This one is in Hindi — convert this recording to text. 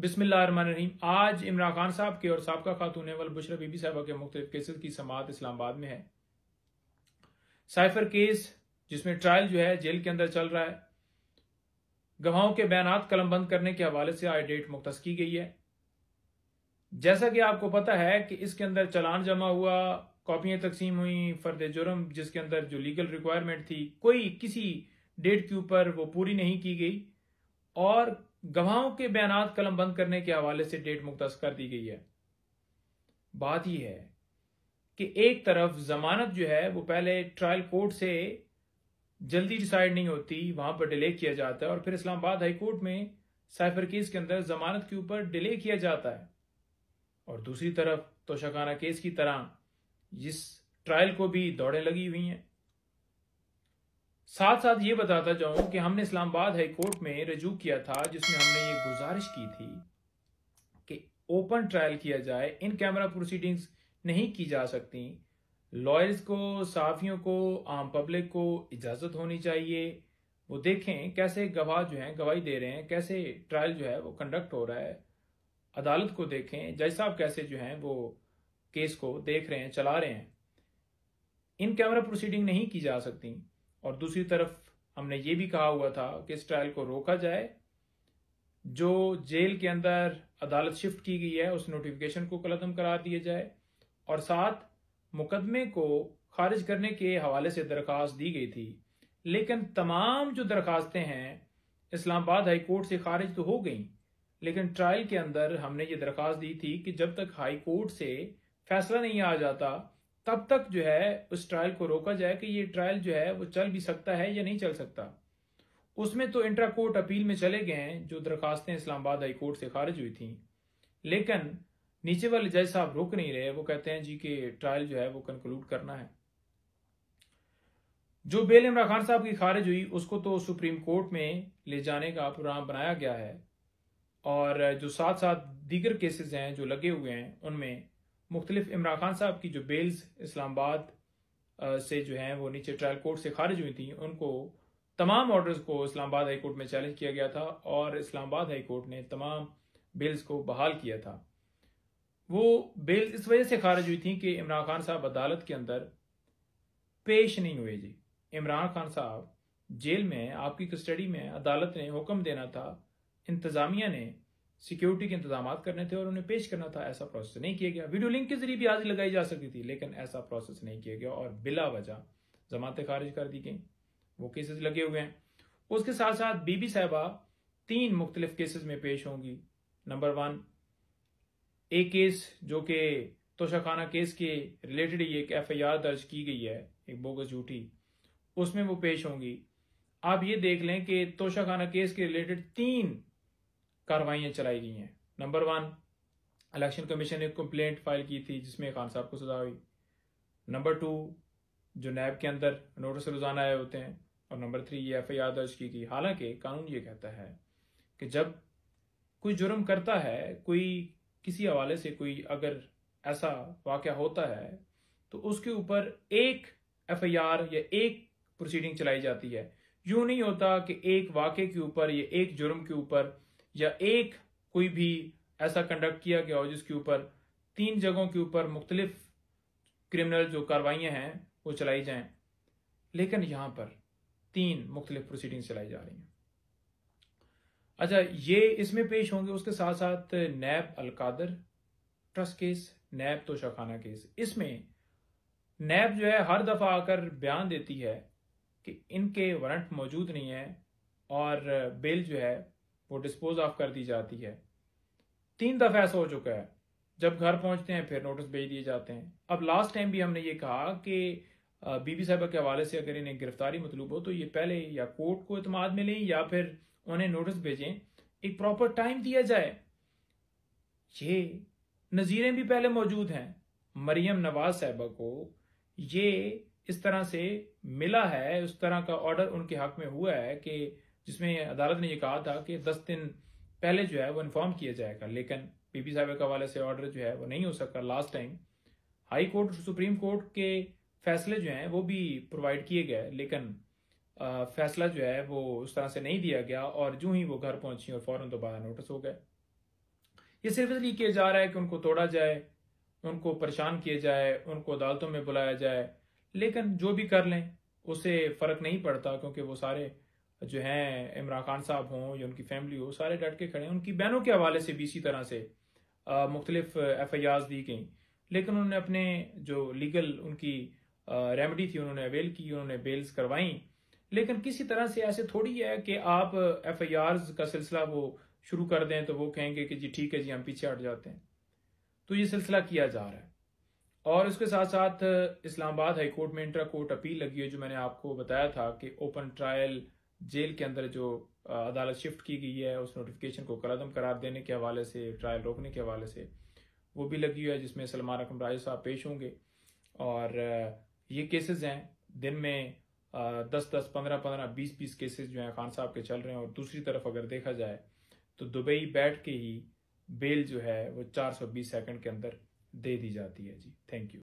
बिस्मिल्लाम आज इमरान खान साहब के और सबका खातून वल बुशरा बीबी साहबा के मुख्त केसेस की समात इस्लामाबाद में है साइफर केस जिसमें ट्रायल जो है जेल के अंदर चल रहा है गवाहों के बयान बंद करने के हवाले से आज डेट मुख्त की गई है जैसा कि आपको पता है कि इसके अंदर चलान जमा हुआ कॉपियां तकसीम हुई फर्द जुर्म जिसके अंदर जो लीगल रिक्वायरमेंट थी कोई किसी डेट के ऊपर वो पूरी नहीं की गई और गवाहों के बयान कलम बंद करने के हवाले से डेट मुख्त कर दी गई है बात यह है कि एक तरफ जमानत जो है वो पहले ट्रायल कोर्ट से जल्दी डिसाइड नहीं होती वहां पर डिले किया जाता है और फिर इस्लामाबाद हाईकोर्ट में साइफर केस के अंदर जमानत के ऊपर डिले किया जाता है और दूसरी तरफ तोशाखाना केस की तरह जिस ट्रायल को भी दौड़े लगी हुई हैं साथ साथ ये बताता जाऊं कि हमने इस्लामाबाद हाई कोर्ट में रजू किया था जिसमें हमने ये गुजारिश की थी कि ओपन ट्रायल किया जाए इन कैमरा प्रोसीडिंग्स नहीं की जा सकती लॉयर्स को साफियों को आम पब्लिक को इजाजत होनी चाहिए वो देखें कैसे गवाह जो हैं गवाही दे रहे हैं कैसे ट्रायल जो है वो कंडक्ट हो रहा है अदालत को देखें जज साहब कैसे जो हैं वो केस को देख रहे हैं चला रहे हैं इन कैमरा प्रोसीडिंग नहीं की जा सकती और दूसरी तरफ हमने ये भी कहा हुआ था कि इस ट्रायल को रोका जाए जो जेल के अंदर अदालत शिफ्ट की गई है उस नोटिफिकेशन को कलदम करार दिया जाए और साथ मुकदमे को खारिज करने के हवाले से दरख्वास्त दी गई थी लेकिन तमाम जो दरखास्तें हैं इस्लामाबाद हाई कोर्ट से खारिज तो हो गई लेकिन ट्रायल के अंदर हमने ये दरखास्त दी थी कि जब तक हाई कोर्ट से फैसला नहीं आ जाता तब तक जो है उस ट्रायल को रोका जाए कि ये ट्रायल जो है वो चल भी सकता है या नहीं चल सकता उसमें तो इंट्रा कोर्ट अपील में चले गए हैं जो दरखास्तें इस्लामाबाद हाई कोर्ट से खारिज हुई थी लेकिन नीचे वाले जज साहब रुक नहीं रहे वो कहते हैं जी के ट्रायल जो है वो कंक्लूड करना है जो बेल इमरान खान साहब की खारिज हुई उसको तो सुप्रीम कोर्ट में ले जाने का प्रोग्राम बनाया गया है और जो साथ साथ दीगर केसेस हैं जो लगे हुए हैं उनमें मुख्तलिफ इमरान खान साहब की जो बेल्स इस्लामाबाद से जो है वो नीचे ट्रायल कोर्ट से खारिज हुई थी उनको तमाम ऑर्डर्स को इस्लामाबाद हाई कोर्ट में चैलेंज किया गया था और इस्लामाबाद हाई कोर्ट ने तमाम बेल्स को बहाल किया था वो बेल्स इस वजह से खारिज हुई थी कि इमरान खान साहब अदालत के अंदर पेश नहीं हुए जी इमरान खान साहब जेल में आपकी कस्टडी में अदालत ने हुक्म देना था इंतज़ामिया ने सिक्योरिटी के इंतजाम करने थे और उन्हें पेश करना था ऐसा प्रोसेस नहीं किया गया वीडियो लिंक के जरिए भी आज लगाई जा सकती थी लेकिन ऐसा प्रोसेस नहीं किया गया और बिला वजह जमातें खारिज कर दी गई वो केसेस लगे हुए हैं उसके साथ साथ बीबी साहबा तीन मुख्तलिफ केसेस में पेश होंगी नंबर वन एक केस जो कि तोशाखाना केस के रिलेटेड ही एक एफ दर्ज की गई है एक बोगस झूठी उसमें वो पेश होंगी आप ये देख लें कि तोशाखाना केस के रिलेटेड तीन कार्रवाइयाँ चलाई गई हैं नंबर वन इलेक्शन कमीशन ने कंप्लेंट फाइल की थी जिसमें खान साहब को सजा हुई नंबर टू जो नैब के अंदर नोटिस रोजाना आए होते हैं और नंबर थ्री ये एफ आई आर दर्ज की थी हालांकि कानून ये कहता है कि जब कोई जुर्म करता है कोई किसी हवाले से कोई अगर ऐसा वाक़ होता है तो उसके ऊपर एक एफ आई आर या एक प्रोसीडिंग चलाई जाती है यूं नहीं होता कि एक वाक्य के ऊपर या एक जुर्म के ऊपर या एक कोई भी ऐसा कंडक्ट किया गया हो जिसके ऊपर तीन जगहों के ऊपर मुख्तलिफ क्रिमिनल जो कार्रवाइयाँ हैं वो चलाई जाएं लेकिन यहाँ पर तीन मुख्तलिफ प्रोसीडिंग चलाई जा रही हैं अच्छा ये इसमें पेश होंगे उसके साथ साथ NAB Al Qadir trust case NAB तो तोशाखाना केस इसमें नैब जो है हर दफ़ा आकर बयान देती है कि इनके वारंट मौजूद नहीं है और बेल जो है वो डिस्पोज ऑफ कर दी जाती है तीन दफा ऐसा हो चुका है जब घर पहुंचते हैं फिर नोटिस भेज दिए जाते हैं अब लास्ट टाइम भी हमने ये कहा कि बीबी साहबा के हवाले से अगर इन्हें गिरफ्तारी मतलूब हो तो ये पहले या कोर्ट को अतमाद में लें या फिर उन्हें नोटिस भेजें एक प्रॉपर टाइम दिया जाए ये नज़ीरें भी पहले मौजूद हैं मरियम नवाज साहबा को ये इस तरह से मिला है उस तरह का ऑर्डर उनके हक में हुआ है कि जिसमें अदालत ने यह कहा था कि दस दिन पहले जो है वो इन्फॉर्म किया जाएगा लेकिन पीपी साहब के हवाले से ऑर्डर जो है वो नहीं हो सका last time high court supreme court के फैसले जो हैं वो भी प्रोवाइड किए गए लेकिन आ, फैसला जो है वो उस तरह से नहीं दिया गया और जो ही वो घर पहुंची और फौरन दोबारा नोटिस हो गए ये सिर्फ इसलिए किया जा रहा है कि उनको तोड़ा जाए उनको परेशान किया जाए उनको अदालतों में बुलाया जाए लेकिन जो भी कर लें उसे फर्क नहीं पड़ता क्योंकि वो सारे जो है इमरान खान साहब हों या उनकी फैमिली हो सारे डट के खड़े हैं उनकी बहनों के हवाले से भी इसी तरह से मुख्तलिफ एफ आई आर दी गई लेकिन उन्होंने अपने जो लीगल उनकी रेमेडी थी उन्होंने अवेल की उन्होंने बेल्स करवाई लेकिन किसी तरह से ऐसे थोड़ी है कि आप एफ आई आर का सिलसिला वो शुरू कर दें तो वो कहेंगे कि जी ठीक है जी हम पीछे हट जाते हैं तो ये सिलसिला किया जा रहा है और उसके साथ साथ इस्लामाबाद हाईकोर्ट में इंटरा कोर्ट अपील लगी है जो मैंने आपको बताया था कि ओपन ट्रायल जेल के अंदर जो अदालत शिफ्ट की गई है उस नोटिफिकेशन को कलदम करार देने के हवाले से ट्रायल रोकने के हवाले से वो भी लगी हुई है जिसमें सलमान अकम राज साहब पेश होंगे और ये केसेस हैं दिन में दस दस पंद्रह पंद्रह बीस बीस केसेस जो हैं खान साहब के चल रहे हैं और दूसरी तरफ अगर देखा जाए तो दुबई बैठ के ही बेल जो है वो चार सेकंड के अंदर दे दी जाती है जी थैंक यू